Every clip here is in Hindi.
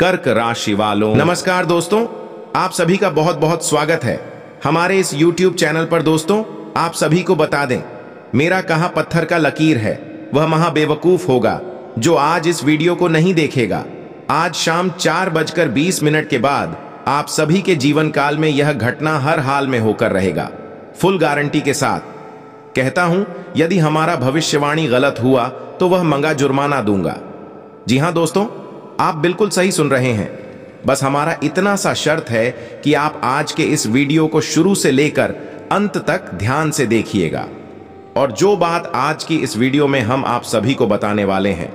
कर्क राशि वालों नमस्कार दोस्तों आप सभी का बहुत बहुत स्वागत है हमारे इस YouTube चैनल पर दोस्तों आप सभी को बता दें मेरा कहा पत्थर का लकीर है वह महा बेवकूफ होगा जो आज इस वीडियो को नहीं देखेगा आज शाम चार बजकर बीस मिनट के बाद आप सभी के जीवन काल में यह घटना हर हाल में होकर रहेगा फुल गारंटी के साथ कहता हूं यदि हमारा भविष्यवाणी गलत हुआ तो वह मंगा जुर्माना दूंगा जी हां दोस्तों आप बिल्कुल सही सुन रहे हैं बस हमारा इतना सा शर्त है कि आप आज के इस वीडियो को शुरू से लेकर अंत तक ध्यान से देखिएगा और जो बात आज की इस वीडियो में हम आप सभी को बताने वाले हैं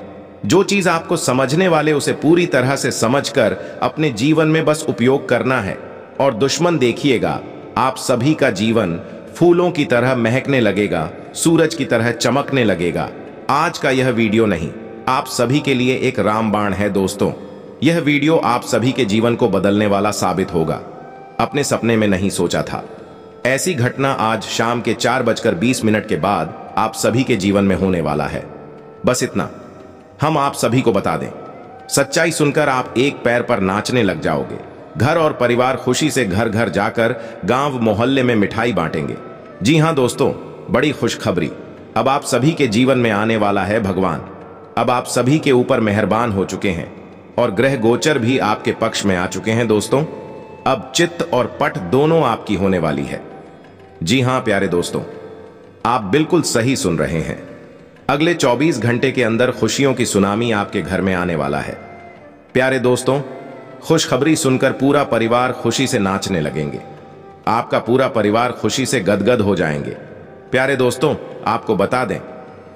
जो चीज आपको समझने वाले उसे पूरी तरह से समझकर अपने जीवन में बस उपयोग करना है और दुश्मन देखिएगा आप सभी का जीवन फूलों की तरह महकने लगेगा सूरज की तरह चमकने लगेगा आज का यह वीडियो नहीं आप सभी के लिए एक रामबाण है दोस्तों यह वीडियो आप सभी के जीवन को बदलने वाला साबित होगा अपने सपने में नहीं सोचा था ऐसी घटना आज शाम के चार बजकर बीस मिनट के बाद आप सभी के जीवन में होने वाला है बस इतना हम आप सभी को बता दें सच्चाई सुनकर आप एक पैर पर नाचने लग जाओगे घर और परिवार खुशी से घर घर जाकर गांव मोहल्ले में मिठाई बांटेंगे जी हाँ दोस्तों बड़ी खुशखबरी अब आप सभी के जीवन में आने वाला है भगवान अब आप सभी के ऊपर मेहरबान हो चुके हैं और ग्रह गोचर भी आपके पक्ष में आ चुके हैं दोस्तों अब चित्त और पट दोनों आपकी होने वाली है जी हां प्यारे दोस्तों आप बिल्कुल सही सुन रहे हैं अगले 24 घंटे के अंदर खुशियों की सुनामी आपके घर में आने वाला है प्यारे दोस्तों खुशखबरी सुनकर पूरा परिवार खुशी से नाचने लगेंगे आपका पूरा परिवार खुशी से गदगद हो जाएंगे प्यारे दोस्तों आपको बता दें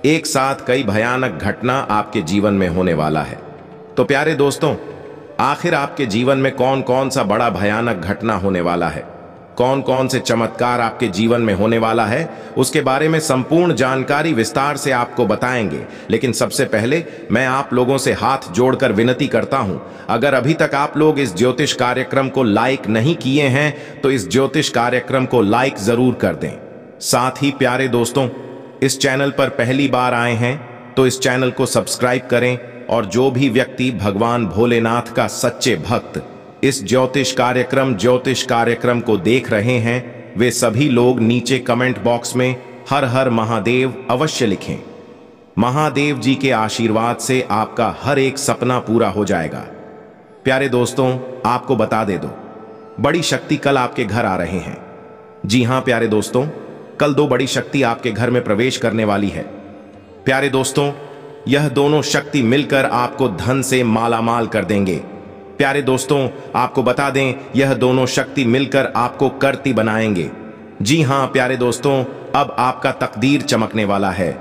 एक साथ कई भयानक घटना आपके जीवन में होने वाला है तो प्यारे दोस्तों आखिर आपके जीवन में कौन कौन सा बड़ा भयानक घटना होने वाला है कौन कौन से चमत्कार आपके जीवन में होने वाला है उसके बारे में संपूर्ण जानकारी विस्तार से आपको बताएंगे लेकिन सबसे पहले मैं आप लोगों से हाथ जोड़कर विनती करता हूं अगर अभी तक आप लोग इस ज्योतिष कार्यक्रम को लाइक नहीं किए हैं तो इस ज्योतिष कार्यक्रम को लाइक जरूर कर दें साथ ही प्यारे दोस्तों इस चैनल पर पहली बार आए हैं तो इस चैनल को सब्सक्राइब करें और जो भी व्यक्ति भगवान भोलेनाथ का सच्चे भक्त इस ज्योतिष कार्यक्रम ज्योतिष कार्यक्रम को देख रहे हैं वे सभी लोग नीचे कमेंट बॉक्स में हर हर महादेव अवश्य लिखें महादेव जी के आशीर्वाद से आपका हर एक सपना पूरा हो जाएगा प्यारे दोस्तों आपको बता दे दो बड़ी शक्ति कल आपके घर आ रहे हैं जी हां प्यारे दोस्तों कल दो बड़ी शक्ति आपके घर में प्रवेश करने वाली है प्यारे दोस्तों यह दोनों शक्ति मिलकर आपको धन से मालामाल कर देंगे प्यारे दोस्तों आपको बता दें यह दोनों शक्ति मिलकर आपको करती बनाएंगे जी हां प्यारे दोस्तों अब आपका तकदीर चमकने वाला है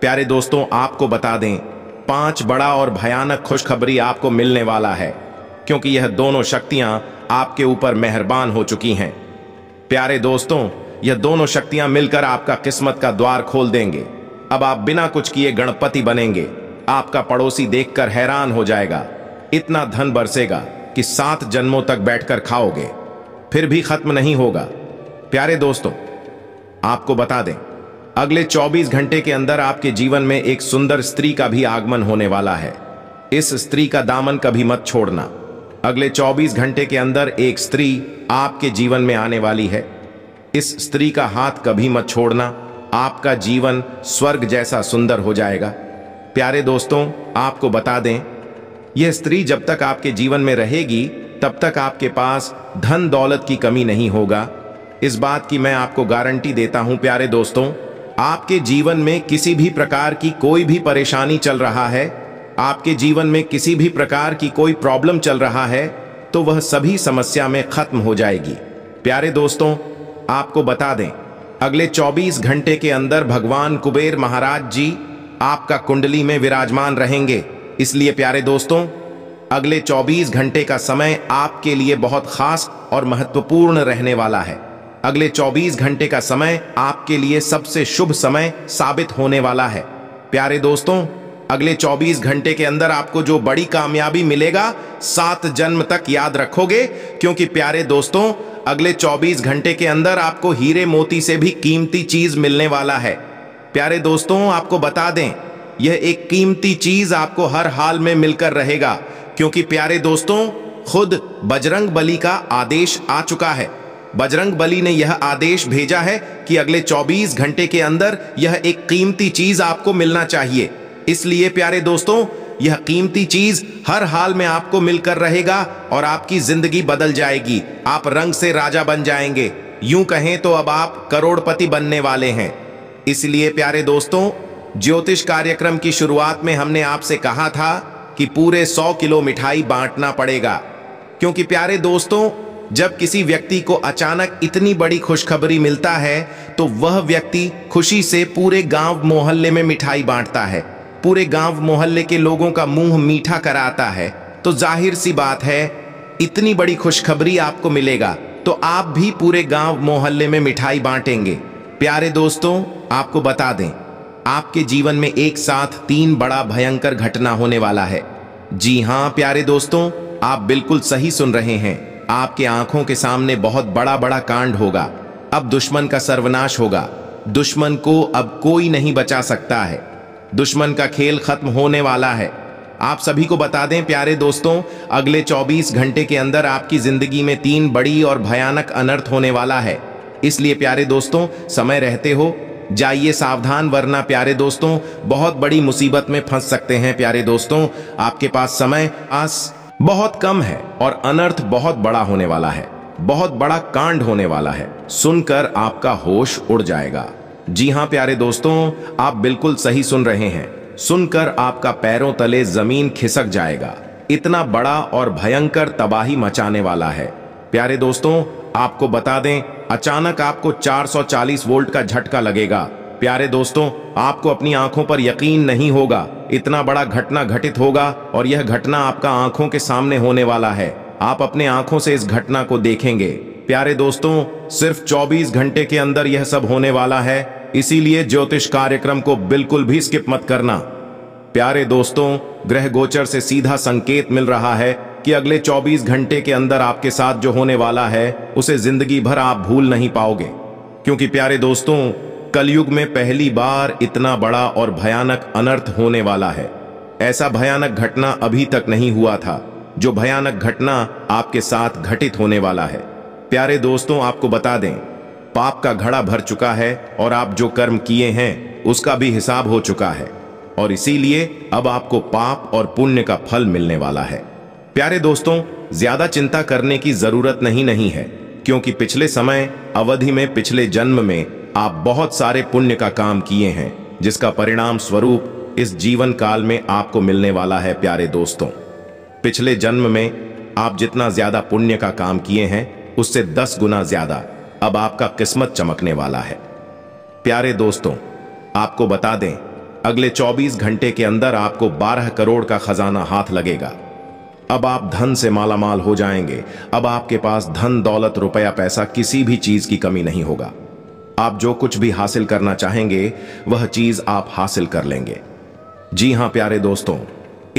प्यारे दोस्तों आपको बता दें पांच बड़ा और भयानक खुशखबरी आपको मिलने वाला है क्योंकि यह दोनों शक्तियां आपके ऊपर मेहरबान हो चुकी हैं प्यारे दोस्तों यह दोनों शक्तियां मिलकर आपका किस्मत का द्वार खोल देंगे अब आप बिना कुछ किए गणपति बनेंगे आपका पड़ोसी देखकर हैरान हो जाएगा इतना धन बरसेगा कि सात जन्मों तक बैठकर खाओगे फिर भी खत्म नहीं होगा प्यारे दोस्तों आपको बता दें अगले 24 घंटे के अंदर आपके जीवन में एक सुंदर स्त्री का भी आगमन होने वाला है इस स्त्री का दामन कभी मत छोड़ना अगले 24 घंटे के अंदर एक स्त्री आपके जीवन में आने वाली है इस स्त्री का हाथ कभी मत छोड़ना आपका जीवन स्वर्ग जैसा सुंदर हो जाएगा प्यारे दोस्तों आपको बता दें यह स्त्री जब तक आपके जीवन में रहेगी तब तक आपके पास धन दौलत की कमी नहीं होगा इस बात की मैं आपको गारंटी देता हूं प्यारे दोस्तों आपके जीवन में किसी भी प्रकार की कोई भी परेशानी चल रहा है आपके जीवन में किसी भी प्रकार की कोई प्रॉब्लम चल रहा है तो वह सभी समस्या में खत्म हो जाएगी प्यारे दोस्तों आपको बता दें अगले 24 घंटे के अंदर भगवान कुबेर महाराज जी आपका कुंडली में विराजमान रहेंगे इसलिए प्यारे दोस्तों अगले 24 घंटे का समय आपके लिए बहुत खास और महत्वपूर्ण रहने वाला है अगले 24 घंटे का समय आपके लिए सबसे शुभ समय साबित होने वाला है प्यारे दोस्तों अगले 24 घंटे के अंदर आपको जो बड़ी कामयाबी मिलेगा सात जन्म तक याद रखोगे क्योंकि प्यारे दोस्तों अगले 24 घंटे के अंदर आपको हीरे मोती से भी कीमती चीज मिलने वाला है प्यारे दोस्तों आपको बता दें यह एक कीमती चीज आपको हर हाल में मिलकर रहेगा क्योंकि प्यारे दोस्तों खुद बजरंग बली का आदेश आ चुका है बजरंग बली ने यह आदेश भेजा है कि अगले 24 घंटे के अंदर यह एक कीमती चीज आपको मिलना चाहिए इसलिए प्यारे दोस्तों यह कीमती चीज हर हाल में आपको मिलकर रहेगा और आपकी जिंदगी बदल जाएगी आप रंग से राजा बन जाएंगे यूं कहें तो अब आप करोड़पति बनने वाले हैं इसलिए प्यारे दोस्तों ज्योतिष कार्यक्रम की शुरुआत में हमने आपसे कहा था कि पूरे सौ किलो मिठाई बांटना पड़ेगा क्योंकि प्यारे दोस्तों जब किसी व्यक्ति को अचानक इतनी बड़ी खुशखबरी मिलता है तो वह व्यक्ति खुशी से पूरे गांव मोहल्ले में मिठाई बांटता है पूरे गांव मोहल्ले के लोगों का मुंह मीठा कराता है तो जाहिर सी बात है इतनी बड़ी खुशखबरी आपको मिलेगा तो आप भी पूरे गांव मोहल्ले में मिठाई बांटेंगे प्यारे दोस्तों आपको बता दें आपके जीवन में एक साथ तीन बड़ा भयंकर घटना होने वाला है जी हाँ प्यारे दोस्तों आप बिल्कुल सही सुन रहे हैं आपके आंखों के सामने बहुत बड़ा बड़ा कांड होगा अब दुश्मन का सर्वनाश होगा दुश्मन को अब कोई नहीं बचा सकता है दुश्मन का खेल खत्म होने वाला है आप सभी को बता दें प्यारे दोस्तों अगले 24 घंटे के अंदर आपकी जिंदगी में तीन बड़ी और भयानक अनर्थ होने वाला है इसलिए प्यारे दोस्तों समय रहते हो जाइए सावधान वरना प्यारे दोस्तों बहुत बड़ी मुसीबत में फंस सकते हैं प्यारे दोस्तों आपके पास समय आस बहुत कम है और अनर्थ बहुत बड़ा होने वाला है बहुत बड़ा कांड होने वाला है सुनकर आपका होश उड़ जाएगा जी हां प्यारे दोस्तों आप बिल्कुल सही सुन रहे हैं सुनकर आपका पैरों तले जमीन खिसक जाएगा इतना बड़ा और भयंकर तबाही मचाने वाला है प्यारे दोस्तों आपको बता दें अचानक आपको 440 वोल्ट का झटका लगेगा प्यारे दोस्तों आपको अपनी आंखों पर यकीन नहीं होगा इतना बड़ा घटना घटित होगा और यह घटना आपका आंखों के सामने होने वाला है आप अपने आंखों से इस घटना को देखेंगे प्यारे दोस्तों सिर्फ 24 घंटे के अंदर यह सब होने वाला है इसीलिए ज्योतिष कार्यक्रम को बिल्कुल भी स्किप मत करना प्यारे दोस्तों ग्रह गोचर से सीधा संकेत मिल रहा है कि अगले 24 घंटे के अंदर आपके साथ जो होने वाला है उसे जिंदगी भर आप भूल नहीं पाओगे क्योंकि प्यारे दोस्तों कलयुग में पहली बार इतना बड़ा और भयानक अनर्थ होने वाला है ऐसा भयानक घटना अभी तक नहीं हुआ था जो भयानक घटना आपके साथ घटित होने वाला है प्यारे दोस्तों आपको बता दें पाप का घड़ा भर चुका है और आप जो कर्म किए हैं उसका भी हिसाब हो चुका है और इसीलिए अब आपको पाप और पुण्य का फल मिलने वाला है प्यारे दोस्तों ज्यादा चिंता करने की जरूरत नहीं नहीं है क्योंकि पिछले समय अवधि में पिछले जन्म में आप बहुत सारे पुण्य का काम किए हैं जिसका परिणाम स्वरूप इस जीवन काल में आपको मिलने वाला है प्यारे दोस्तों पिछले जन्म में आप जितना ज्यादा पुण्य का काम किए हैं उससे दस गुना ज्यादा अब आपका किस्मत चमकने वाला है प्यारे दोस्तों आपको बता दें अगले 24 घंटे के अंदर आपको 12 करोड़ का खजाना हाथ लगेगा अब आप धन से मालामाल हो जाएंगे अब आपके पास धन दौलत रुपया पैसा किसी भी चीज की कमी नहीं होगा आप जो कुछ भी हासिल करना चाहेंगे वह चीज आप हासिल कर लेंगे जी हां प्यारे दोस्तों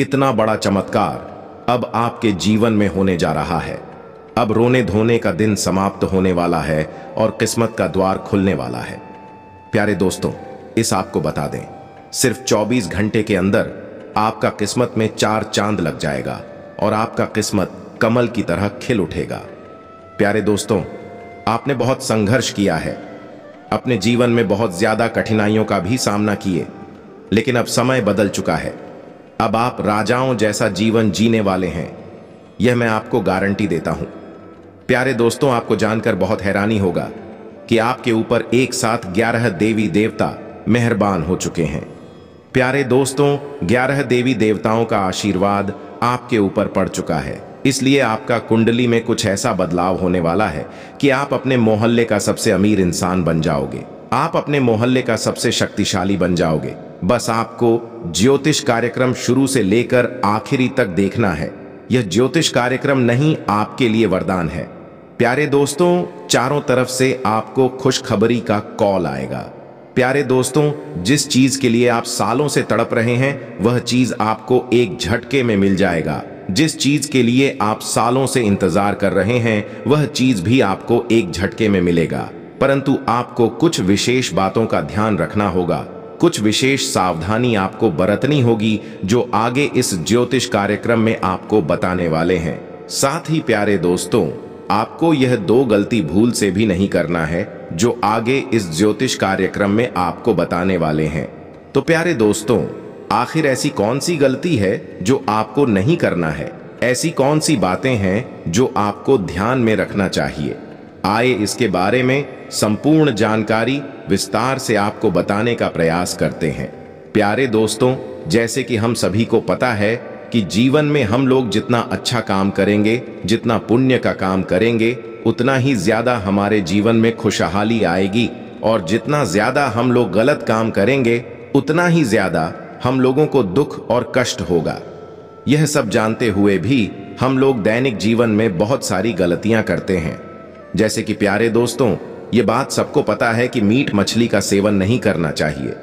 इतना बड़ा चमत्कार अब आपके जीवन में होने जा रहा है अब रोने धोने का दिन समाप्त होने वाला है और किस्मत का द्वार खुलने वाला है प्यारे दोस्तों इस आपको बता दें सिर्फ 24 घंटे के अंदर आपका किस्मत में चार चांद लग जाएगा और आपका किस्मत कमल की तरह खिल उठेगा प्यारे दोस्तों आपने बहुत संघर्ष किया है अपने जीवन में बहुत ज्यादा कठिनाइयों का भी सामना किए लेकिन अब समय बदल चुका है अब आप राजाओं जैसा जीवन जीने वाले हैं यह मैं आपको गारंटी देता हूं प्यारे दोस्तों आपको जानकर बहुत हैरानी होगा कि आपके ऊपर एक साथ ग्यारह देवी देवता मेहरबान हो चुके हैं प्यारे दोस्तों ग्यारह देवी देवताओं का आशीर्वाद आपके ऊपर पड़ चुका है इसलिए आपका कुंडली में कुछ ऐसा बदलाव होने वाला है कि आप अपने मोहल्ले का सबसे अमीर इंसान बन जाओगे आप अपने मोहल्ले का सबसे शक्तिशाली बन जाओगे बस आपको ज्योतिष कार्यक्रम शुरू से लेकर आखिरी तक देखना है यह ज्योतिष कार्यक्रम नहीं आपके लिए वरदान है प्यारे दोस्तों चारों तरफ से आपको खुशखबरी का कॉल आएगा प्यारे दोस्तों जिस चीज के लिए आप सालों से तड़प रहे हैं वह चीज आपको एक झटके में मिल जाएगा जिस चीज के लिए आप सालों से इंतजार कर रहे हैं वह चीज भी आपको एक झटके में मिलेगा परंतु आपको कुछ विशेष बातों का ध्यान रखना होगा कुछ विशेष सावधानी आपको बरतनी होगी जो आगे इस ज्योतिष कार्यक्रम में आपको बताने वाले हैं साथ ही प्यारे दोस्तों आपको यह दो गलती भूल से भी नहीं करना है जो आगे इस ज्योतिष कार्यक्रम में आपको बताने वाले हैं तो प्यारे दोस्तों आखिर ऐसी कौन सी गलती है जो आपको नहीं करना है ऐसी कौन सी बातें हैं जो आपको ध्यान में रखना चाहिए आए इसके बारे में संपूर्ण जानकारी विस्तार से आपको बताने का प्रयास करते हैं प्यारे दोस्तों जैसे कि हम सभी को पता है कि जीवन में हम लोग जितना अच्छा काम करेंगे जितना पुण्य का काम करेंगे उतना ही ज़्यादा हमारे जीवन में खुशहाली आएगी और जितना ज़्यादा हम लोग गलत काम करेंगे उतना ही ज़्यादा हम लोगों को दुख और कष्ट होगा यह सब जानते हुए भी हम लोग दैनिक जीवन में बहुत सारी गलतियां करते हैं जैसे कि प्यारे दोस्तों ये बात सबको पता है कि मीट मछली का सेवन नहीं करना चाहिए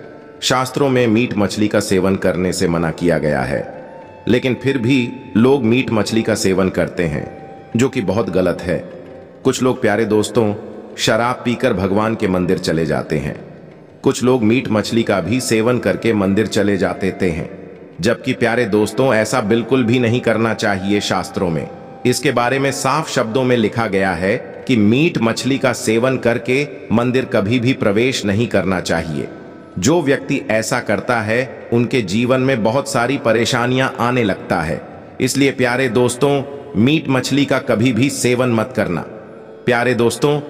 शास्त्रों में मीट मछली का सेवन करने से मना किया गया है लेकिन फिर भी लोग मीट मछली का सेवन करते हैं जो कि बहुत गलत है कुछ लोग प्यारे दोस्तों शराब पीकर भगवान के मंदिर चले जाते हैं कुछ लोग मीट मछली का भी सेवन करके मंदिर चले जाते हैं जबकि प्यारे दोस्तों ऐसा बिल्कुल भी नहीं करना चाहिए शास्त्रों में इसके बारे में साफ शब्दों में लिखा गया है कि मीट मछली का सेवन करके मंदिर कभी भी प्रवेश नहीं करना चाहिए जो व्यक्ति ऐसा करता है उनके जीवन में बहुत सारी परेशानियां आने लगता है इसलिए प्यारे दोस्तों मीट मछली का कभी भी सेवन मत करना प्यारे दोस्तों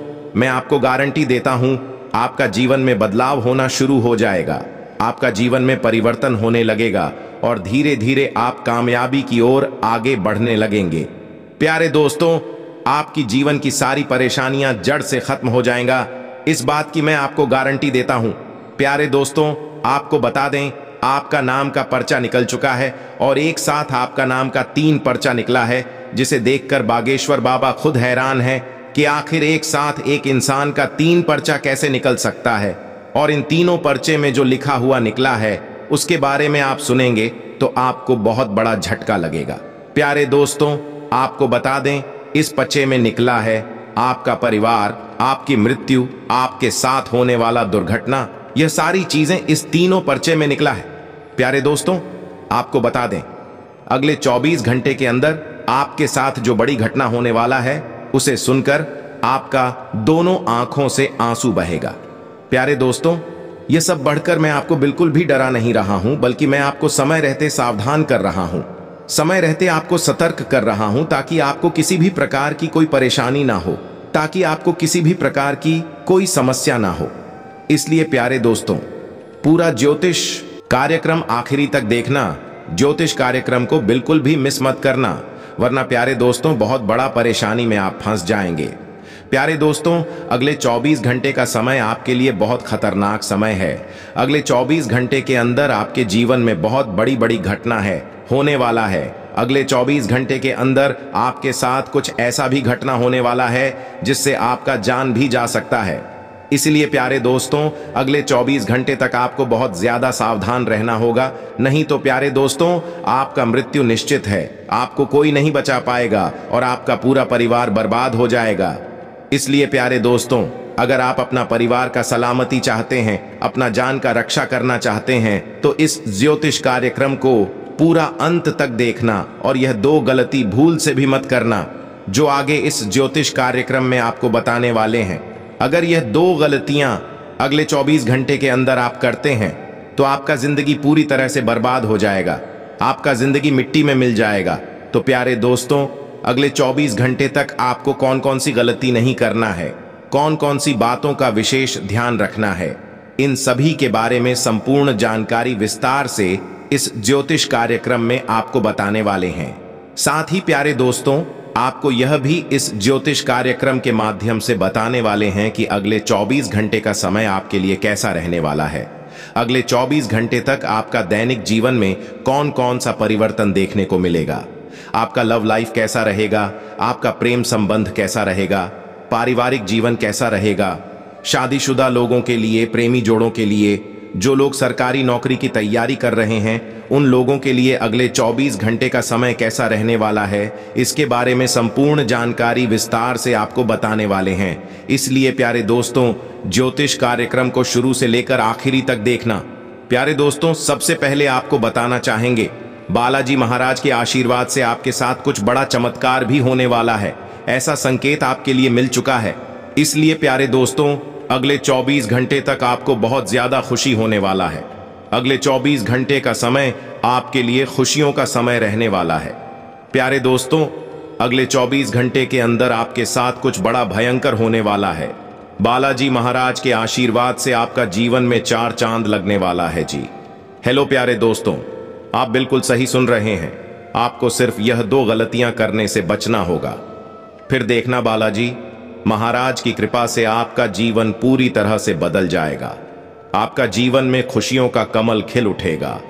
मैं आपको गारंटी देता हूं आपका जीवन में बदलाव होना शुरू हो जाएगा आपका जीवन में परिवर्तन होने लगेगा और धीरे धीरे आप कामयाबी की ओर आगे बढ़ने लगेंगे प्यारे दोस्तों आपकी जीवन की सारी परेशानियां जड़ से खत्म हो जाएंगा इस बात की मैं आपको गारंटी देता हूं प्यारे दोस्तों आपको बता दें आपका नाम का पर्चा निकल चुका है और एक साथ आपका नाम का तीन पर्चा निकला है जिसे देखकर बागेश्वर बाबा खुद हैरान है कि आखिर एक साथ एक इंसान का तीन पर्चा कैसे निकल सकता है और इन तीनों पर्चे में जो लिखा हुआ निकला है उसके बारे में आप सुनेंगे तो आपको बहुत बड़ा झटका लगेगा प्यारे दोस्तों आपको बता दें इस पर्चे में निकला है आपका परिवार आपकी मृत्यु आपके साथ होने वाला दुर्घटना यह सारी चीजें इस तीनों पर्चे में निकला है प्यारे दोस्तों आपको बता दें अगले 24 घंटे के अंदर आपके साथ जो बड़ी घटना होने वाला है उसे सुनकर आपका दोनों आंखों से आंसू बहेगा प्यारे दोस्तों यह सब बढ़कर मैं आपको बिल्कुल भी डरा नहीं रहा हूं बल्कि मैं आपको समय रहते सावधान कर रहा हूं समय रहते आपको सतर्क कर रहा हूं ताकि आपको किसी भी प्रकार की कोई परेशानी ना हो ताकि आपको किसी भी प्रकार की कोई समस्या ना हो इसलिए प्यारे दोस्तों पूरा ज्योतिष कार्यक्रम आखिरी तक देखना ज्योतिष कार्यक्रम को बिल्कुल भी मिस मत करना वरना प्यारे दोस्तों बहुत बड़ा परेशानी में आप फंस जाएंगे प्यारे दोस्तों अगले 24 घंटे का समय आपके लिए बहुत खतरनाक समय है अगले 24 घंटे के अंदर आपके जीवन में बहुत बड़ी बड़ी घटना है होने वाला है अगले 24 घंटे के अंदर आपके साथ कुछ ऐसा भी घटना होने वाला है जिससे आपका जान भी जा सकता है इसलिए प्यारे दोस्तों अगले 24 घंटे तक आपको बहुत ज्यादा सावधान रहना होगा नहीं तो प्यारे दोस्तों आपका मृत्यु निश्चित है आपको कोई नहीं बचा पाएगा और आपका पूरा परिवार बर्बाद हो जाएगा इसलिए प्यारे दोस्तों अगर आप अपना परिवार का सलामती चाहते हैं अपना जान का रक्षा करना चाहते हैं तो इस ज्योतिष कार्यक्रम को पूरा अंत तक देखना और यह दो गलती भूल से भी मत करना जो आगे इस ज्योतिष कार्यक्रम में आपको बताने वाले हैं अगर यह दो गलतियां अगले 24 घंटे के अंदर आप करते हैं तो आपका जिंदगी पूरी तरह से बर्बाद हो जाएगा आपका जिंदगी मिट्टी में मिल जाएगा तो प्यारे दोस्तों अगले 24 घंटे तक आपको कौन कौन सी गलती नहीं करना है कौन कौन सी बातों का विशेष ध्यान रखना है इन सभी के बारे में संपूर्ण जानकारी विस्तार से इस ज्योतिष कार्यक्रम में आपको बताने वाले हैं साथ ही प्यारे दोस्तों आपको यह भी इस ज्योतिष कार्यक्रम के माध्यम से बताने वाले हैं कि अगले 24 घंटे का समय आपके लिए कैसा रहने वाला है अगले 24 घंटे तक आपका दैनिक जीवन में कौन कौन सा परिवर्तन देखने को मिलेगा आपका लव लाइफ कैसा रहेगा आपका प्रेम संबंध कैसा रहेगा पारिवारिक जीवन कैसा रहेगा शादीशुदा लोगों के लिए प्रेमी जोड़ों के लिए जो लोग सरकारी नौकरी की तैयारी कर रहे हैं उन लोगों के लिए अगले 24 घंटे का समय कैसा रहने वाला है इसके बारे में संपूर्ण जानकारी विस्तार से आपको बताने वाले हैं इसलिए प्यारे दोस्तों ज्योतिष कार्यक्रम को शुरू से लेकर आखिरी तक देखना प्यारे दोस्तों सबसे पहले आपको बताना चाहेंगे बालाजी महाराज के आशीर्वाद से आपके साथ कुछ बड़ा चमत्कार भी होने वाला है ऐसा संकेत आपके लिए मिल चुका है इसलिए प्यारे दोस्तों अगले 24 घंटे तक आपको बहुत ज़्यादा खुशी होने वाला है अगले 24 घंटे का समय आपके लिए खुशियों का समय रहने वाला है प्यारे दोस्तों अगले 24 घंटे के अंदर आपके साथ कुछ बड़ा भयंकर होने वाला है बालाजी महाराज के आशीर्वाद से आपका जीवन में चार चांद लगने वाला है जी हेलो प्यारे दोस्तों आप बिल्कुल सही सुन रहे हैं आपको सिर्फ यह दो गलतियां करने से बचना होगा फिर देखना बालाजी महाराज की कृपा से आपका जीवन पूरी तरह से बदल जाएगा आपका जीवन में खुशियों का कमल खिल उठेगा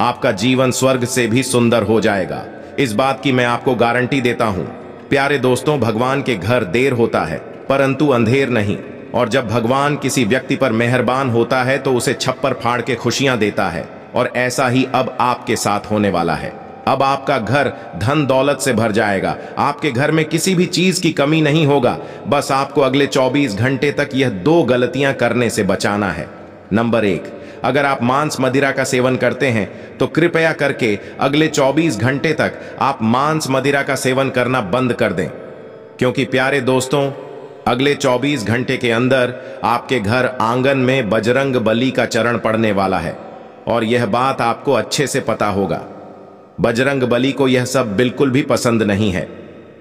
आपका जीवन स्वर्ग से भी सुंदर हो जाएगा इस बात की मैं आपको गारंटी देता हूं प्यारे दोस्तों भगवान के घर देर होता है परंतु अंधेर नहीं और जब भगवान किसी व्यक्ति पर मेहरबान होता है तो उसे छप्पर फाड़ के खुशियां देता है और ऐसा ही अब आपके साथ होने वाला है अब आपका घर धन दौलत से भर जाएगा आपके घर में किसी भी चीज़ की कमी नहीं होगा बस आपको अगले 24 घंटे तक यह दो गलतियां करने से बचाना है नंबर एक अगर आप मांस मदिरा का सेवन करते हैं तो कृपया करके अगले 24 घंटे तक आप मांस मदिरा का सेवन करना बंद कर दें क्योंकि प्यारे दोस्तों अगले 24 घंटे के अंदर आपके घर आंगन में बजरंग बली का चरण पड़ने वाला है और यह बात आपको अच्छे से पता होगा बजरंग बली को यह सब बिल्कुल भी पसंद नहीं है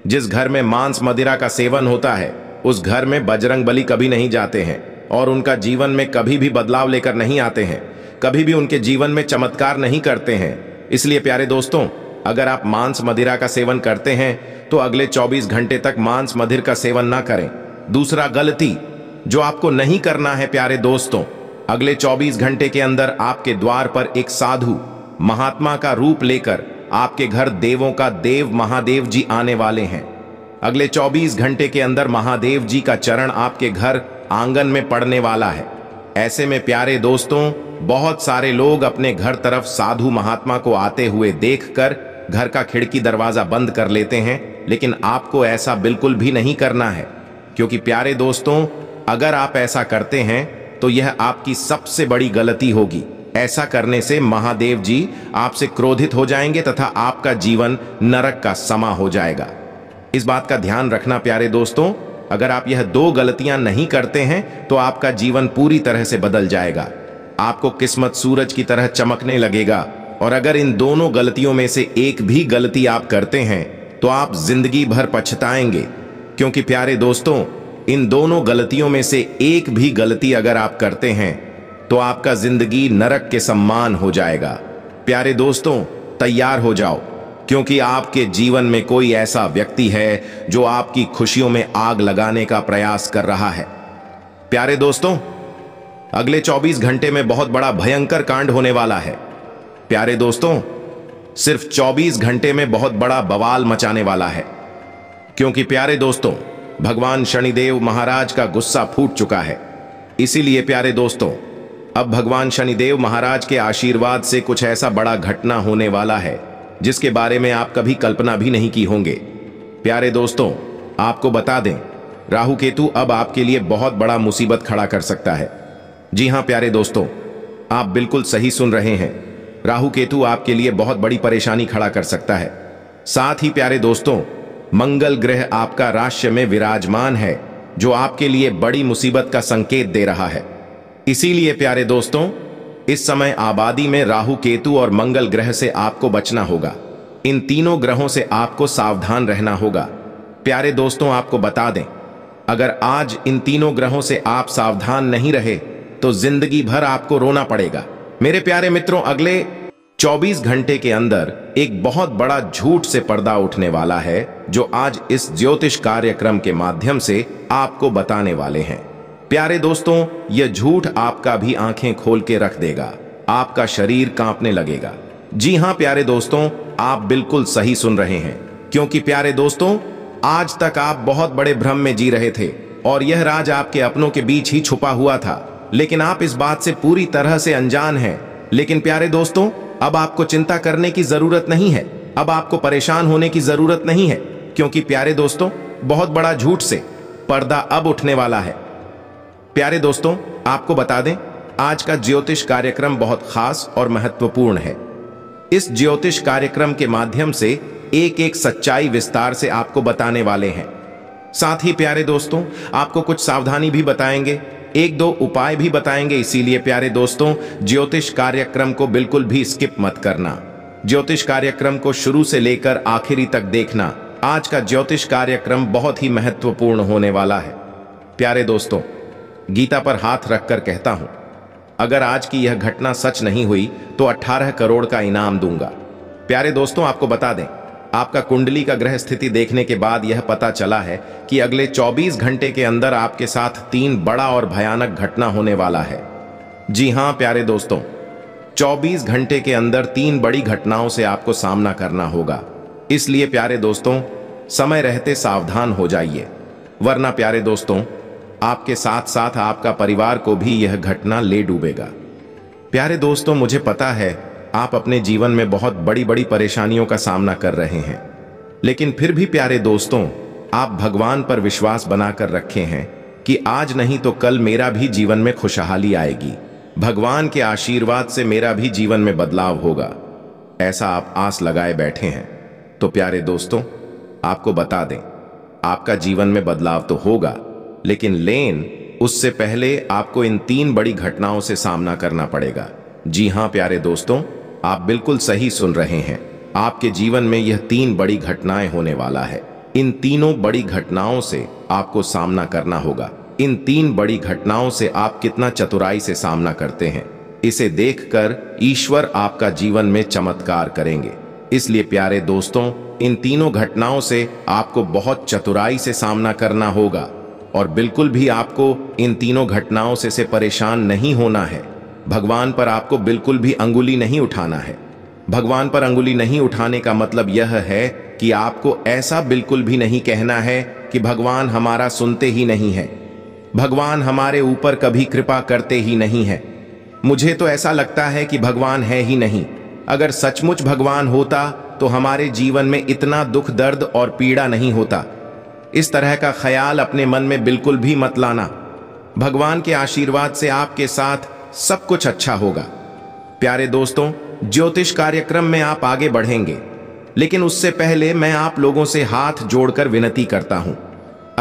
जिस घर में मांस मदिरा का सेवन होता है उस घर में बजरंग बली कभी नहीं जाते हैं और उनका जीवन में कभी भी बदलाव लेकर नहीं आते हैं कभी भी उनके जीवन में चमत्कार नहीं करते हैं इसलिए प्यारे दोस्तों अगर आप मांस मदिरा का सेवन करते हैं तो अगले 24 घंटे तक मांस मदिर का सेवन ना करें दूसरा गलती जो आपको नहीं करना है प्यारे दोस्तों अगले 24 घंटे के अंदर आपके द्वार पर एक साधु महात्मा का रूप लेकर आपके घर देवों का देव महादेव जी आने वाले हैं अगले 24 घंटे के अंदर महादेव जी का चरण आपके घर आंगन में पड़ने वाला है ऐसे में प्यारे दोस्तों बहुत सारे लोग अपने घर तरफ साधु महात्मा को आते हुए देखकर घर का खिड़की दरवाजा बंद कर लेते हैं लेकिन आपको ऐसा बिल्कुल भी नहीं करना है क्योंकि प्यारे दोस्तों अगर आप ऐसा करते हैं तो यह आपकी सबसे बड़ी गलती होगी ऐसा करने से महादेव जी आपसे क्रोधित हो जाएंगे तथा आपका जीवन नरक का समा हो जाएगा इस बात का ध्यान रखना प्यारे दोस्तों अगर आप यह दो गलतियां नहीं करते हैं तो आपका जीवन पूरी तरह से बदल जाएगा आपको किस्मत सूरज की तरह चमकने लगेगा और अगर इन दोनों गलतियों में से एक भी गलती आप करते हैं तो आप जिंदगी भर पछताएंगे क्योंकि प्यारे दोस्तों इन दोनों गलतियों में से एक भी गलती अगर आप करते हैं तो आपका जिंदगी नरक के सम्मान हो जाएगा प्यारे दोस्तों तैयार हो जाओ क्योंकि आपके जीवन में कोई ऐसा व्यक्ति है जो आपकी खुशियों में आग लगाने का प्रयास कर रहा है प्यारे दोस्तों अगले 24 घंटे में बहुत बड़ा भयंकर कांड होने वाला है प्यारे दोस्तों सिर्फ 24 घंटे में बहुत बड़ा बवाल मचाने वाला है क्योंकि प्यारे दोस्तों भगवान शनिदेव महाराज का गुस्सा फूट चुका है इसीलिए प्यारे दोस्तों अब भगवान शनिदेव महाराज के आशीर्वाद से कुछ ऐसा बड़ा घटना होने वाला है जिसके बारे में आप कभी कल्पना भी नहीं की होंगे प्यारे दोस्तों आपको बता दें राहु केतु अब आपके लिए बहुत बड़ा मुसीबत खड़ा कर सकता है जी हाँ प्यारे दोस्तों आप बिल्कुल सही सुन रहे हैं राहु केतु आपके लिए बहुत बड़ी परेशानी खड़ा कर सकता है साथ ही प्यारे दोस्तों मंगल ग्रह आपका राश्य में विराजमान है जो आपके लिए बड़ी मुसीबत का संकेत दे रहा है इसीलिए प्यारे दोस्तों इस समय आबादी में राहु केतु और मंगल ग्रह से आपको बचना होगा इन तीनों ग्रहों से आपको सावधान रहना होगा प्यारे दोस्तों आपको बता दें अगर आज इन तीनों ग्रहों से आप सावधान नहीं रहे तो जिंदगी भर आपको रोना पड़ेगा मेरे प्यारे मित्रों अगले 24 घंटे के अंदर एक बहुत बड़ा झूठ से पर्दा उठने वाला है जो आज इस ज्योतिष कार्यक्रम के माध्यम से आपको बताने वाले हैं प्यारे दोस्तों यह झूठ आपका भी आंखें खोल के रख देगा आपका शरीर कांपने लगेगा जी हां प्यारे दोस्तों आप बिल्कुल सही सुन रहे हैं क्योंकि प्यारे दोस्तों आज तक आप बहुत बड़े भ्रम में जी रहे थे और यह राज आपके अपनों के बीच ही छुपा हुआ था लेकिन आप इस बात से पूरी तरह से अनजान हैं लेकिन प्यारे दोस्तों अब आपको चिंता करने की जरूरत नहीं है अब आपको परेशान होने की जरूरत नहीं है क्योंकि प्यारे दोस्तों बहुत बड़ा झूठ से पर्दा अब उठने वाला है प्यारे दोस्तों आपको बता दें आज का ज्योतिष कार्यक्रम बहुत खास और महत्वपूर्ण है इस ज्योतिष कार्यक्रम के माध्यम से एक एक सच्चाई विस्तार से आपको बताने वाले हैं साथ ही प्यारे दोस्तों आपको कुछ सावधानी भी बताएंगे एक दो उपाय भी बताएंगे इसीलिए प्यारे दोस्तों ज्योतिष कार्यक्रम को बिल्कुल भी स्किप मत करना ज्योतिष कार्यक्रम को शुरू से लेकर आखिरी तक देखना आज का ज्योतिष कार्यक्रम बहुत ही महत्वपूर्ण होने वाला है प्यारे दोस्तों गीता पर हाथ रखकर कहता हूं अगर आज की यह घटना सच नहीं हुई तो 18 करोड़ का इनाम दूंगा प्यारे दोस्तों आपको बता दें आपका कुंडली का ग्रह स्थिति देखने के बाद यह पता चला है कि अगले 24 घंटे के अंदर आपके साथ तीन बड़ा और भयानक घटना होने वाला है जी हां प्यारे दोस्तों 24 घंटे के अंदर तीन बड़ी घटनाओं से आपको सामना करना होगा इसलिए प्यारे दोस्तों समय रहते सावधान हो जाइए वरना प्यारे दोस्तों आपके साथ साथ आपका परिवार को भी यह घटना ले डूबेगा प्यारे दोस्तों मुझे पता है आप अपने जीवन में बहुत बड़ी बड़ी परेशानियों का सामना कर रहे हैं लेकिन फिर भी प्यारे दोस्तों आप भगवान पर विश्वास बनाकर रखे हैं कि आज नहीं तो कल मेरा भी जीवन में खुशहाली आएगी भगवान के आशीर्वाद से मेरा भी जीवन में बदलाव होगा ऐसा आप आस लगाए बैठे हैं तो प्यारे दोस्तों आपको बता दें आपका जीवन में बदलाव तो होगा लेकिन लेन उससे पहले आपको इन तीन बड़ी घटनाओं से सामना करना पड़ेगा जी हाँ प्यारे दोस्तों आप बिल्कुल सही सुन रहे हैं आपके जीवन में यह तीन बड़ी घटनाएं होने वाला है इन तीनों बड़ी घटनाओं से आपको सामना करना होगा इन तीन बड़ी घटनाओं से आप कितना चतुराई से सामना करते हैं इसे देखकर ईश्वर आपका जीवन में चमत्कार करेंगे इसलिए प्यारे दोस्तों इन तीनों घटनाओं से आपको बहुत चतुराई से सामना करना होगा और बिल्कुल भी आपको इन तीनों घटनाओं से से परेशान नहीं होना है भगवान पर आपको बिल्कुल भी अंगुली नहीं उठाना है भगवान पर अंगुली नहीं उठाने का मतलब यह है कि आपको ऐसा बिल्कुल भी नहीं कहना है कि भगवान हमारा सुनते ही नहीं है भगवान हमारे ऊपर कभी कृपा करते ही नहीं है मुझे तो ऐसा लगता है कि भगवान है ही नहीं अगर सचमुच भगवान होता तो हमारे जीवन में इतना दुख दर्द और पीड़ा नहीं होता इस तरह का ख्याल अपने मन में बिल्कुल भी मत लाना भगवान के आशीर्वाद से आपके साथ सब कुछ अच्छा होगा प्यारे दोस्तों ज्योतिष कार्यक्रम में आप आगे बढ़ेंगे लेकिन उससे पहले मैं आप लोगों से हाथ जोड़कर विनती करता हूं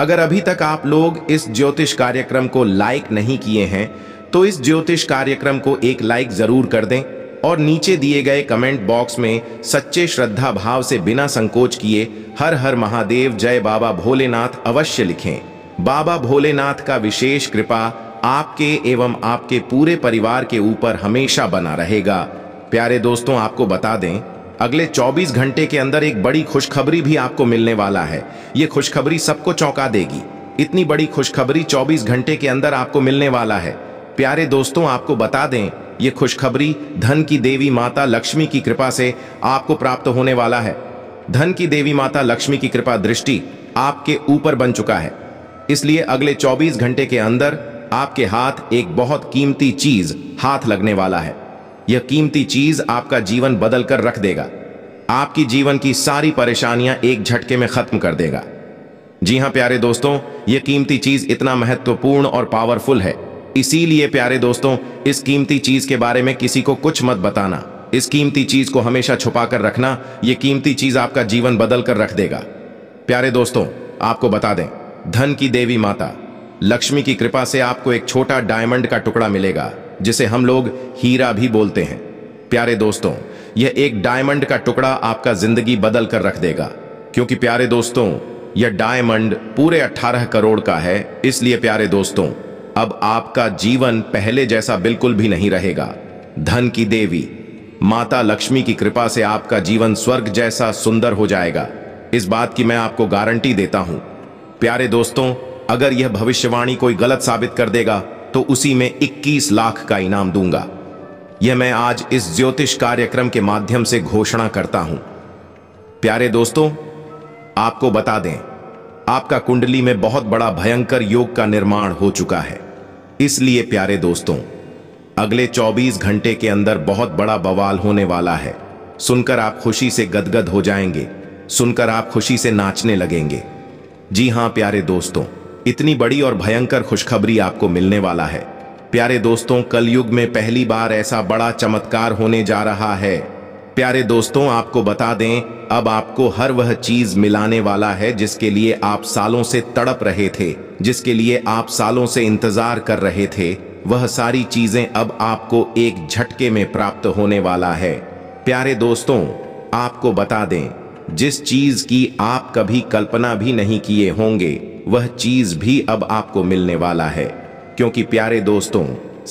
अगर अभी तक आप लोग इस ज्योतिष कार्यक्रम को लाइक नहीं किए हैं तो इस ज्योतिष कार्यक्रम को एक लाइक जरूर कर दें और नीचे दिए गए कमेंट बॉक्स में सच्चे श्रद्धा भाव से बिना संकोच किए हर हर महादेव जय बाबा भोलेनाथ अवश्य लिखें बाबा भोलेनाथ का विशेष कृपा आपके एवं आपके पूरे परिवार के ऊपर हमेशा बना रहेगा प्यारे दोस्तों आपको बता दें अगले 24 घंटे के अंदर एक बड़ी खुशखबरी भी आपको मिलने वाला है ये खुशखबरी सबको चौंका देगी इतनी बड़ी खुशखबरी 24 घंटे के अंदर आपको मिलने वाला है प्यारे दोस्तों आपको बता दें ये खुशखबरी धन की देवी माता लक्ष्मी की कृपा से आपको प्राप्त होने वाला है धन की देवी माता लक्ष्मी की कृपा दृष्टि आपके ऊपर बन चुका है इसलिए अगले 24 घंटे के अंदर आपके हाथ एक बहुत कीमती चीज हाथ लगने वाला है यह कीमती चीज आपका जीवन बदल कर रख देगा आपकी जीवन की सारी परेशानियां एक झटके में खत्म कर देगा जी हां प्यारे दोस्तों यह कीमती चीज इतना महत्वपूर्ण और पावरफुल है इसीलिए प्यारे दोस्तों इस कीमती चीज़ के बारे में किसी को कुछ मत बताना इस कीमती चीज़ को हमेशा छुपा कर रखना यह कीमती चीज़ आपका जीवन बदल कर रख देगा प्यारे दोस्तों आपको बता दें धन की देवी माता लक्ष्मी की कृपा से आपको एक छोटा डायमंड का टुकड़ा मिलेगा जिसे हम लोग हीरा भी बोलते हैं प्यारे दोस्तों यह एक डायमंड का टुकड़ा आपका जिंदगी बदल कर रख देगा क्योंकि प्यारे दोस्तों यह डायमंड पूरे 18 करोड़ का है इसलिए प्यारे दोस्तों अब आपका जीवन पहले जैसा बिल्कुल भी नहीं रहेगा धन की देवी माता लक्ष्मी की कृपा से आपका जीवन स्वर्ग जैसा सुंदर हो जाएगा इस बात की मैं आपको गारंटी देता हूं प्यारे दोस्तों अगर यह भविष्यवाणी कोई गलत साबित कर देगा तो उसी में 21 लाख का इनाम दूंगा यह मैं आज इस ज्योतिष कार्यक्रम के माध्यम से घोषणा करता हूं प्यारे दोस्तों आपको बता दें आपका कुंडली में बहुत बड़ा भयंकर योग का निर्माण हो चुका है इसलिए प्यारे दोस्तों अगले 24 घंटे के अंदर बहुत बड़ा बवाल होने वाला है सुनकर आप खुशी से गदगद हो जाएंगे सुनकर आप खुशी से नाचने लगेंगे जी हां प्यारे दोस्तों इतनी बड़ी और भयंकर खुशखबरी आपको मिलने वाला है प्यारे दोस्तों कलयुग में पहली बार ऐसा बड़ा चमत्कार होने जा रहा है प्यारे दोस्तों आपको बता दें अब आपको हर वह चीज मिलाने वाला है जिसके लिए आप सालों से तड़प रहे थे जिसके लिए आप सालों से इंतजार कर रहे थे वह सारी चीजें अब आपको एक झटके में प्राप्त होने वाला है प्यारे दोस्तों आपको बता दें जिस चीज की आप कभी कल्पना भी नहीं किए होंगे वह चीज भी अब आपको मिलने वाला है क्योंकि प्यारे दोस्तों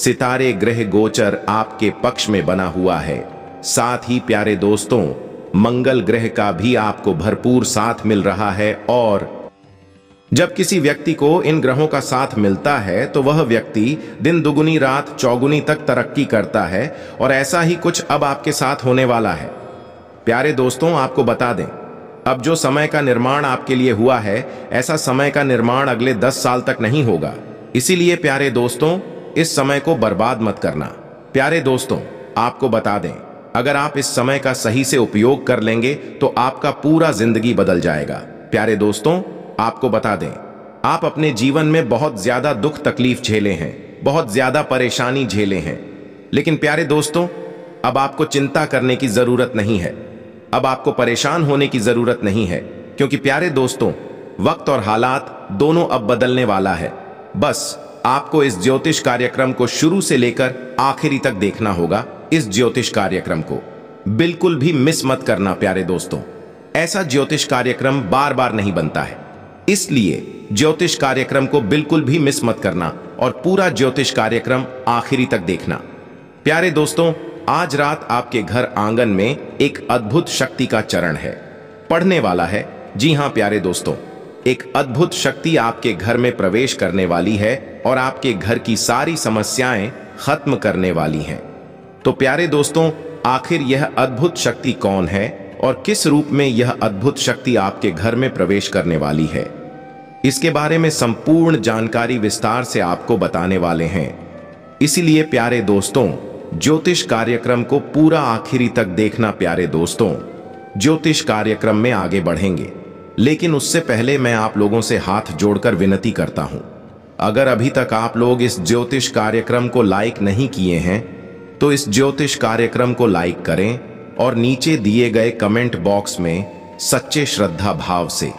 सितारे ग्रह गोचर आपके पक्ष में बना हुआ है साथ ही प्यारे दोस्तों मंगल ग्रह का भी आपको भरपूर साथ मिल रहा है और जब किसी व्यक्ति को इन ग्रहों का साथ मिलता है तो वह व्यक्ति दिन दुगुनी रात चौगुनी तक तरक्की करता है और ऐसा ही कुछ अब आपके साथ होने वाला है प्यारे दोस्तों आपको बता दें अब जो समय का निर्माण आपके लिए हुआ है ऐसा समय का निर्माण अगले दस साल तक नहीं होगा इसीलिए प्यारे दोस्तों इस समय को बर्बाद मत करना प्यारे दोस्तों आपको बता दें अगर आप इस समय का सही से उपयोग कर लेंगे तो आपका पूरा जिंदगी बदल जाएगा प्यारे दोस्तों आपको बता दें आप अपने जीवन में बहुत ज्यादा दुख तकलीफ झेले हैं बहुत ज्यादा परेशानी झेले हैं लेकिन प्यारे दोस्तों अब आपको चिंता करने की जरूरत नहीं है अब आपको परेशान होने की जरूरत नहीं है क्योंकि प्यारे दोस्तों वक्त और हालात दोनों अब बदलने वाला है बस आपको इस ज्योतिष कार्यक्रम को शुरू से लेकर आखिरी तक देखना होगा इस ज्योतिष कार्यक्रम को बिल्कुल भी मिस मत करना प्यारे दोस्तों ऐसा ज्योतिष कार्यक्रम बार बार नहीं बनता है इसलिए ज्योतिष कार्यक्रम को बिल्कुल भी मिस मत करना और पूरा ज्योतिष कार्यक्रम आखिरी तक देखना प्यारे दोस्तों आज रात आपके घर आंगन में एक अद्भुत शक्ति का चरण है पढ़ने वाला है जी हाँ प्यारे दोस्तों एक अद्भुत शक्ति आपके घर में प्रवेश करने वाली है और आपके घर की सारी समस्याएं खत्म करने वाली हैं तो प्यारे दोस्तों आखिर यह अद्भुत शक्ति कौन है और किस रूप में यह अद्भुत शक्ति आपके घर में प्रवेश करने वाली है इसके बारे में संपूर्ण जानकारी विस्तार से आपको बताने वाले हैं इसीलिए प्यारे दोस्तों ज्योतिष कार्यक्रम को पूरा आखिरी तक देखना प्यारे दोस्तों ज्योतिष कार्यक्रम में आगे बढ़ेंगे लेकिन उससे पहले मैं आप लोगों से हाथ जोड़कर विनती करता हूं अगर अभी तक आप लोग इस ज्योतिष कार्यक्रम को लाइक नहीं किए हैं तो इस ज्योतिष कार्यक्रम को लाइक करें और नीचे दिए गए कमेंट बॉक्स में सच्चे श्रद्धा भाव से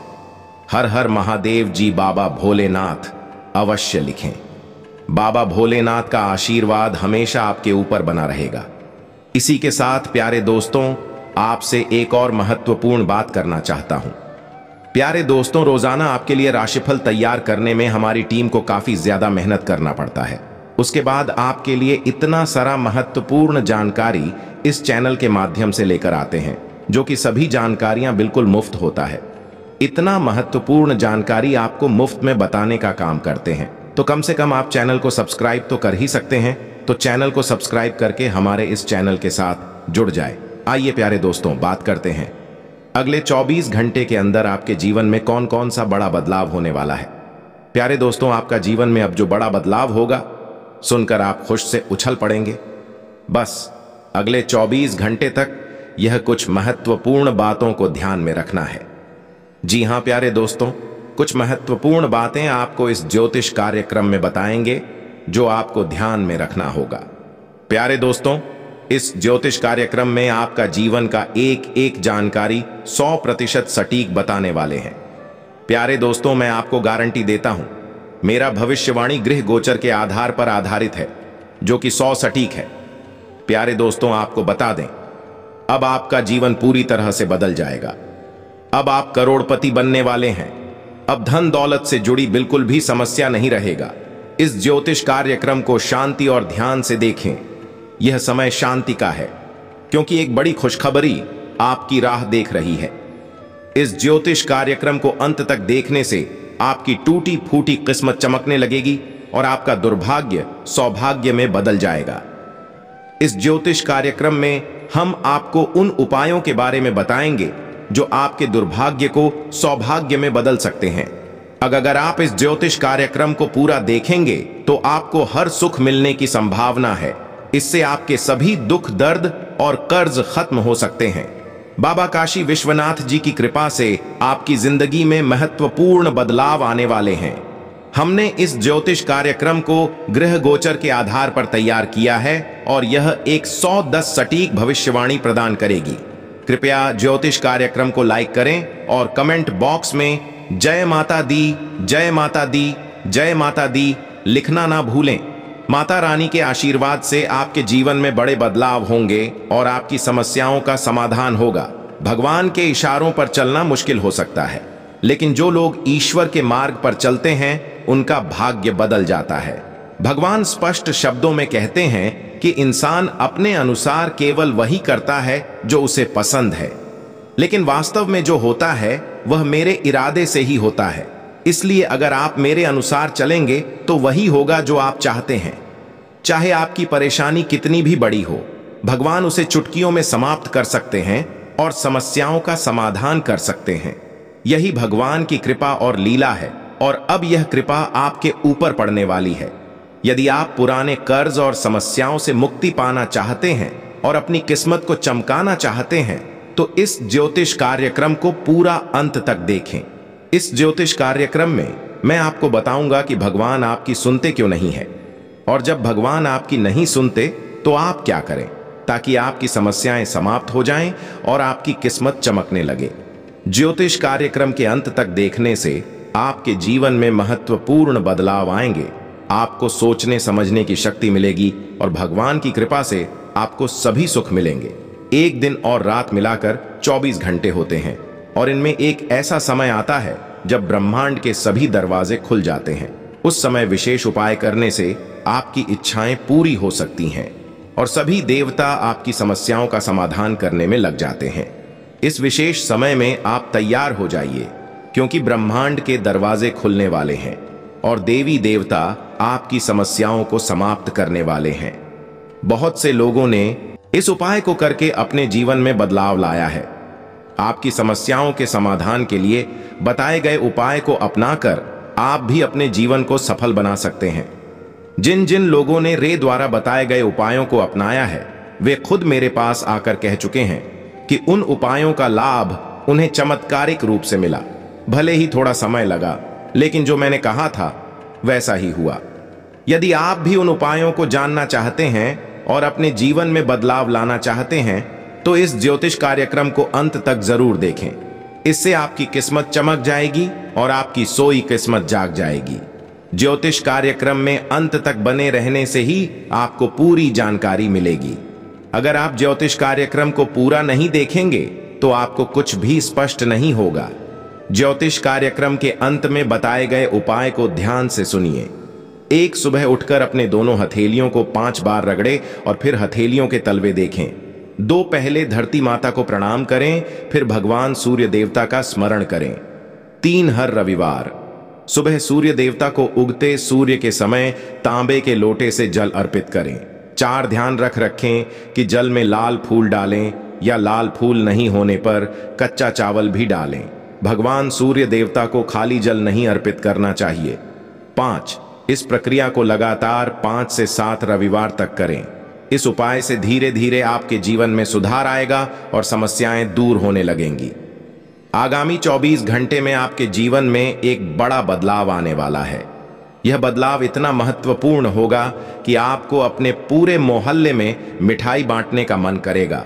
हर हर महादेव जी बाबा भोलेनाथ अवश्य लिखें बाबा भोलेनाथ का आशीर्वाद हमेशा आपके ऊपर बना रहेगा इसी के साथ प्यारे दोस्तों आपसे एक और महत्वपूर्ण बात करना चाहता हूं प्यारे दोस्तों रोजाना आपके लिए राशिफल तैयार करने में हमारी टीम को काफी ज्यादा मेहनत करना पड़ता है उसके बाद आपके लिए इतना सारा महत्वपूर्ण जानकारी इस चैनल के माध्यम से लेकर आते हैं जो कि सभी जानकारियां बिल्कुल मुफ्त होता है इतना महत्वपूर्ण जानकारी आपको मुफ्त में बताने का काम करते हैं तो कम से कम आप चैनल को सब्सक्राइब तो कर ही सकते हैं तो चैनल को सब्सक्राइब करके हमारे इस चैनल के साथ जुड़ जाए आइए प्यारे दोस्तों बात करते हैं अगले 24 घंटे के अंदर आपके जीवन में कौन कौन सा बड़ा बदलाव होने वाला है प्यारे दोस्तों आपका जीवन में अब जो बड़ा बदलाव होगा सुनकर आप खुश से उछल पड़ेंगे बस अगले 24 घंटे तक यह कुछ महत्वपूर्ण बातों को ध्यान में रखना है जी हां प्यारे दोस्तों कुछ महत्वपूर्ण बातें आपको इस ज्योतिष कार्यक्रम में बताएंगे जो आपको ध्यान में रखना होगा प्यारे दोस्तों इस ज्योतिष कार्यक्रम में आपका जीवन का एक एक जानकारी 100 प्रतिशत सटीक बताने वाले हैं प्यारे दोस्तों मैं आपको गारंटी देता हूं मेरा भविष्यवाणी गृह गोचर के आधार पर आधारित है जो कि सौ सटीक है प्यारे दोस्तों आपको बता दें अब आपका जीवन पूरी तरह से बदल जाएगा अब आप करोड़पति बनने वाले हैं अब धन दौलत से जुड़ी बिल्कुल भी समस्या नहीं रहेगा इस ज्योतिष कार्यक्रम को शांति और ध्यान से देखें यह समय शांति का है क्योंकि एक बड़ी खुशखबरी आपकी राह देख रही है इस ज्योतिष कार्यक्रम को अंत तक देखने से आपकी टूटी फूटी किस्मत चमकने लगेगी और आपका दुर्भाग्य सौभाग्य में बदल जाएगा इस ज्योतिष कार्यक्रम में हम आपको उन उपायों के बारे में बताएंगे जो आपके दुर्भाग्य को सौभाग्य में बदल सकते हैं अगर अगर आप इस ज्योतिष कार्यक्रम को पूरा देखेंगे तो आपको हर सुख मिलने की संभावना है इससे आपके सभी दुख दर्द और कर्ज खत्म हो सकते हैं बाबा काशी विश्वनाथ जी की कृपा से आपकी जिंदगी में महत्वपूर्ण बदलाव आने वाले हैं हमने इस ज्योतिष कार्यक्रम को ग्रह गोचर के आधार पर तैयार किया है और यह 110 सटीक भविष्यवाणी प्रदान करेगी कृपया ज्योतिष कार्यक्रम को लाइक करें और कमेंट बॉक्स में जय माता दी जय माता दी जय माता दी लिखना ना भूलें माता रानी के आशीर्वाद से आपके जीवन में बड़े बदलाव होंगे और आपकी समस्याओं का समाधान होगा भगवान के इशारों पर चलना मुश्किल हो सकता है लेकिन जो लोग ईश्वर के मार्ग पर चलते हैं उनका भाग्य बदल जाता है भगवान स्पष्ट शब्दों में कहते हैं कि इंसान अपने अनुसार केवल वही करता है जो उसे पसंद है लेकिन वास्तव में जो होता है वह मेरे इरादे से ही होता है इसलिए अगर आप मेरे अनुसार चलेंगे तो वही होगा जो आप चाहते हैं चाहे आपकी परेशानी कितनी भी बड़ी हो भगवान उसे चुटकियों में समाप्त कर सकते हैं और समस्याओं का समाधान कर सकते हैं यही भगवान की कृपा और लीला है और अब यह कृपा आपके ऊपर पड़ने वाली है यदि आप पुराने कर्ज और समस्याओं से मुक्ति पाना चाहते हैं और अपनी किस्मत को चमकाना चाहते हैं तो इस ज्योतिष कार्यक्रम को पूरा अंत तक देखें इस ज्योतिष कार्यक्रम में मैं आपको बताऊंगा कि भगवान आपकी सुनते क्यों नहीं है और जब भगवान आपकी नहीं सुनते तो आप क्या करें ताकि आपकी समस्याएं समाप्त हो जाएं और आपकी किस्मत चमकने लगे ज्योतिष कार्यक्रम के अंत तक देखने से आपके जीवन में महत्वपूर्ण बदलाव आएंगे आपको सोचने समझने की शक्ति मिलेगी और भगवान की कृपा से आपको सभी सुख मिलेंगे एक दिन और रात मिलाकर 24 घंटे होते हैं और इनमें एक ऐसा समय आता है जब ब्रह्मांड के सभी दरवाजे खुल जाते हैं उस समय विशेष उपाय करने से आपकी इच्छाएं पूरी हो सकती हैं और सभी देवता आपकी समस्याओं का समाधान करने में लग जाते हैं इस विशेष समय में आप तैयार हो जाइए क्योंकि ब्रह्मांड के दरवाजे खुलने वाले हैं और देवी देवता आपकी समस्याओं को समाप्त करने वाले हैं बहुत से लोगों ने इस उपाय को करके अपने जीवन में बदलाव लाया है आपकी समस्याओं के समाधान के लिए बताए गए उपाय को अपनाकर आप भी अपने जीवन को सफल बना सकते हैं जिन जिन लोगों ने रे द्वारा बताए गए उपायों को अपनाया है वे खुद मेरे पास आकर कह चुके हैं कि उन उपायों का लाभ उन्हें चमत्कारिक रूप से मिला भले ही थोड़ा समय लगा लेकिन जो मैंने कहा था वैसा ही हुआ यदि आप भी उन उपायों को जानना चाहते हैं और अपने जीवन में बदलाव लाना चाहते हैं तो इस ज्योतिष कार्यक्रम को अंत तक जरूर देखें इससे आपकी किस्मत चमक जाएगी और आपकी सोई किस्मत जाग जाएगी ज्योतिष कार्यक्रम में अंत तक बने रहने से ही आपको पूरी जानकारी मिलेगी अगर आप ज्योतिष कार्यक्रम को पूरा नहीं देखेंगे तो आपको कुछ भी स्पष्ट नहीं होगा ज्योतिष कार्यक्रम के अंत में बताए गए उपाय को ध्यान से सुनिए एक सुबह उठकर अपने दोनों हथेलियों को पांच बार रगड़े और फिर हथेलियों के तलवे देखें दो पहले धरती माता को प्रणाम करें फिर भगवान सूर्य देवता का स्मरण करें तीन हर रविवार सुबह सूर्य देवता को उगते सूर्य के समय तांबे के लोटे से जल अर्पित करें चार ध्यान रख रखें कि जल में लाल फूल डालें या लाल फूल नहीं होने पर कच्चा चावल भी डालें भगवान सूर्य देवता को खाली जल नहीं अर्पित करना चाहिए पांच इस प्रक्रिया को लगातार पांच से सात रविवार तक करें इस उपाय से धीरे धीरे आपके जीवन में सुधार आएगा और समस्याएं दूर होने लगेंगी आगामी 24 घंटे में आपके जीवन में एक बड़ा बदलाव आने वाला है यह बदलाव इतना महत्वपूर्ण होगा कि आपको अपने पूरे मोहल्ले में मिठाई बांटने का मन करेगा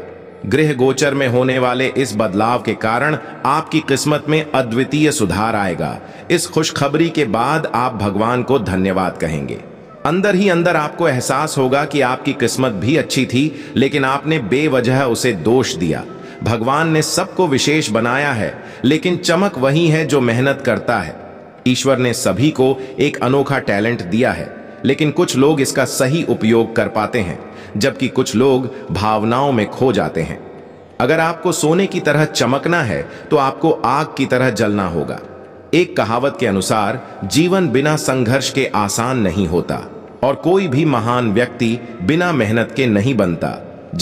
गृह गोचर में होने वाले इस बदलाव के कारण आपकी किस्मत में अद्वितीय सुधार आएगा इस खुशखबरी के बाद आप भगवान को धन्यवाद कहेंगे अंदर ही अंदर आपको एहसास होगा कि आपकी किस्मत भी अच्छी थी लेकिन आपने बेवजह उसे दोष दिया भगवान ने सबको विशेष बनाया है लेकिन चमक वही है जो मेहनत करता है ईश्वर ने सभी को एक अनोखा टैलेंट दिया है लेकिन कुछ लोग इसका सही उपयोग कर पाते हैं जबकि कुछ लोग भावनाओं में खो जाते हैं अगर आपको सोने की तरह चमकना है तो आपको आग की तरह जलना होगा एक कहावत के अनुसार जीवन बिना संघर्ष के आसान नहीं होता और कोई भी महान व्यक्ति बिना मेहनत के नहीं बनता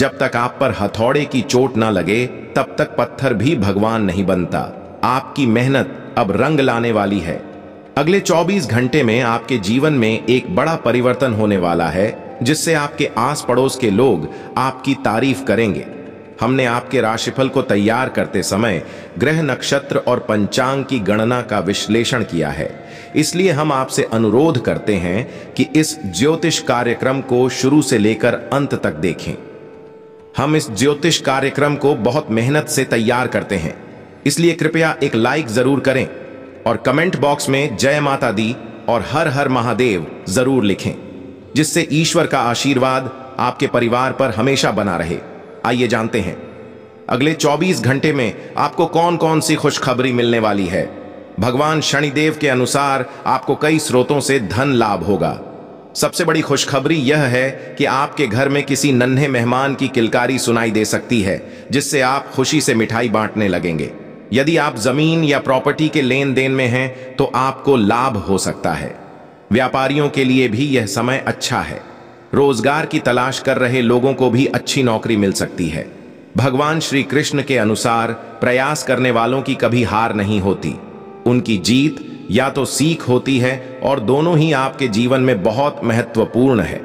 जब तक आप पर हथौड़े की चोट ना लगे तब तक पत्थर भी भगवान नहीं बनता आपकी मेहनत अब रंग लाने वाली है अगले 24 घंटे में आपके जीवन में एक बड़ा परिवर्तन होने वाला है जिससे आपके आस पड़ोस के लोग आपकी तारीफ करेंगे हमने आपके राशिफल को तैयार करते समय ग्रह नक्षत्र और पंचांग की गणना का विश्लेषण किया है इसलिए हम आपसे अनुरोध करते हैं कि इस ज्योतिष कार्यक्रम को शुरू से लेकर अंत तक देखें हम इस ज्योतिष कार्यक्रम को बहुत मेहनत से तैयार करते हैं इसलिए कृपया एक लाइक जरूर करें और कमेंट बॉक्स में जय माता दी और हर हर महादेव जरूर लिखें जिससे ईश्वर का आशीर्वाद आपके परिवार पर हमेशा बना रहे आइए जानते हैं अगले 24 घंटे में आपको कौन कौन सी खुशखबरी मिलने वाली है भगवान शनिदेव के अनुसार आपको कई स्रोतों से धन लाभ होगा सबसे बड़ी खुशखबरी यह है कि आपके घर में किसी नन्हे मेहमान की किलकारी सुनाई दे सकती है जिससे आप खुशी से मिठाई बांटने लगेंगे यदि आप जमीन या प्रॉपर्टी के लेन देन में हैं तो आपको लाभ हो सकता है व्यापारियों के लिए भी यह समय अच्छा है रोजगार की तलाश कर रहे लोगों को भी अच्छी नौकरी मिल सकती है भगवान श्री कृष्ण के अनुसार प्रयास करने वालों की कभी हार नहीं होती उनकी जीत या तो सीख होती है और दोनों ही आपके जीवन में बहुत महत्वपूर्ण है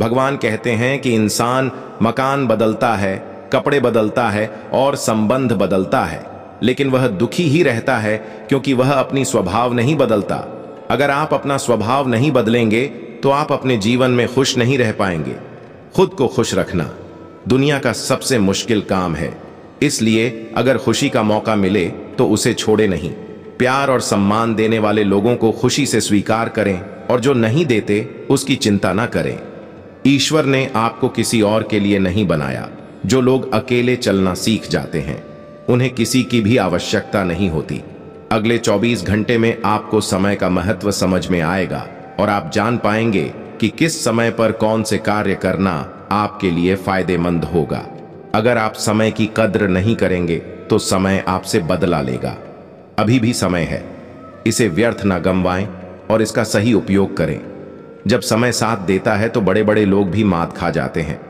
भगवान कहते हैं कि इंसान मकान बदलता है कपड़े बदलता है और संबंध बदलता है लेकिन वह दुखी ही रहता है क्योंकि वह अपनी स्वभाव नहीं बदलता अगर आप अपना स्वभाव नहीं बदलेंगे तो आप अपने जीवन में खुश नहीं रह पाएंगे खुद को खुश रखना दुनिया का सबसे मुश्किल काम है इसलिए अगर खुशी का मौका मिले तो उसे छोड़े नहीं प्यार और सम्मान देने वाले लोगों को खुशी से स्वीकार करें और जो नहीं देते उसकी चिंता ना करें ईश्वर ने आपको किसी और के लिए नहीं बनाया जो लोग अकेले चलना सीख जाते हैं उन्हें किसी की भी आवश्यकता नहीं होती अगले 24 घंटे में आपको समय का महत्व समझ में आएगा और आप जान पाएंगे कि किस समय पर कौन से कार्य करना आपके लिए फायदेमंद होगा अगर आप समय की कद्र नहीं करेंगे तो समय आपसे बदला लेगा अभी भी समय है इसे व्यर्थ ना गंवाएं और इसका सही उपयोग करें जब समय साथ देता है तो बड़े बड़े लोग भी मात खा जाते हैं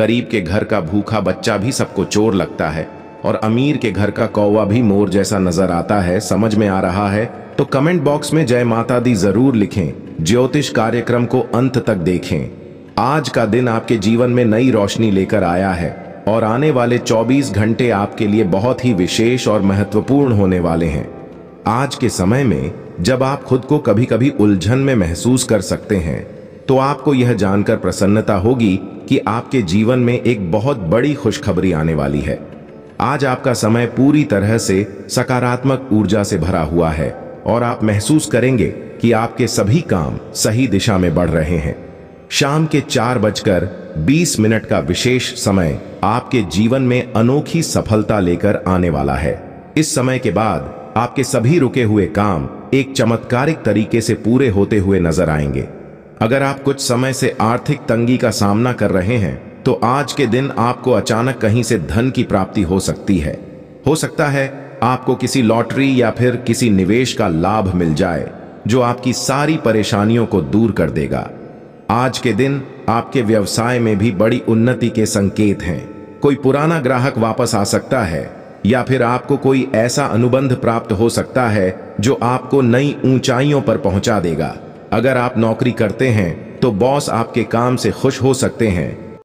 गरीब के घर का भूखा बच्चा भी सबको चोर लगता है और अमीर के घर का कौवा भी मोर जैसा नजर आता है समझ में आ रहा है तो कमेंट बॉक्स में जय माता दी जरूर लिखें ज्योतिष कार्यक्रम को अंत तक देखें आज का दिन आपके जीवन में नई रोशनी लेकर आया है और आने वाले 24 घंटे आपके लिए बहुत ही विशेष और महत्वपूर्ण होने वाले हैं आज के समय में जब आप खुद को कभी कभी उलझन में महसूस कर सकते हैं तो आपको यह जानकर प्रसन्नता होगी कि आपके जीवन में एक बहुत बड़ी खुशखबरी आने वाली है आज आपका समय पूरी तरह से सकारात्मक ऊर्जा से भरा हुआ है और आप महसूस करेंगे कि आपके सभी काम सही दिशा में बढ़ रहे हैं शाम के चार बजकर बीस मिनट का विशेष समय आपके जीवन में अनोखी सफलता लेकर आने वाला है इस समय के बाद आपके सभी रुके हुए काम एक चमत्कारिक तरीके से पूरे होते हुए नजर आएंगे अगर आप कुछ समय से आर्थिक तंगी का सामना कर रहे हैं तो आज के दिन आपको अचानक कहीं से धन की प्राप्ति हो सकती है हो सकता है आपको किसी लॉटरी या फिर किसी निवेश का लाभ मिल जाए जो आपकी सारी परेशानियों को दूर कर देगा आज के दिन आपके व्यवसाय में भी बड़ी उन्नति के संकेत हैं कोई पुराना ग्राहक वापस आ सकता है या फिर आपको कोई ऐसा अनुबंध प्राप्त हो सकता है जो आपको नई ऊंचाइयों पर पहुंचा देगा अगर आप नौकरी करते हैं तो बॉस आपके काम से खुश हो सकते हैं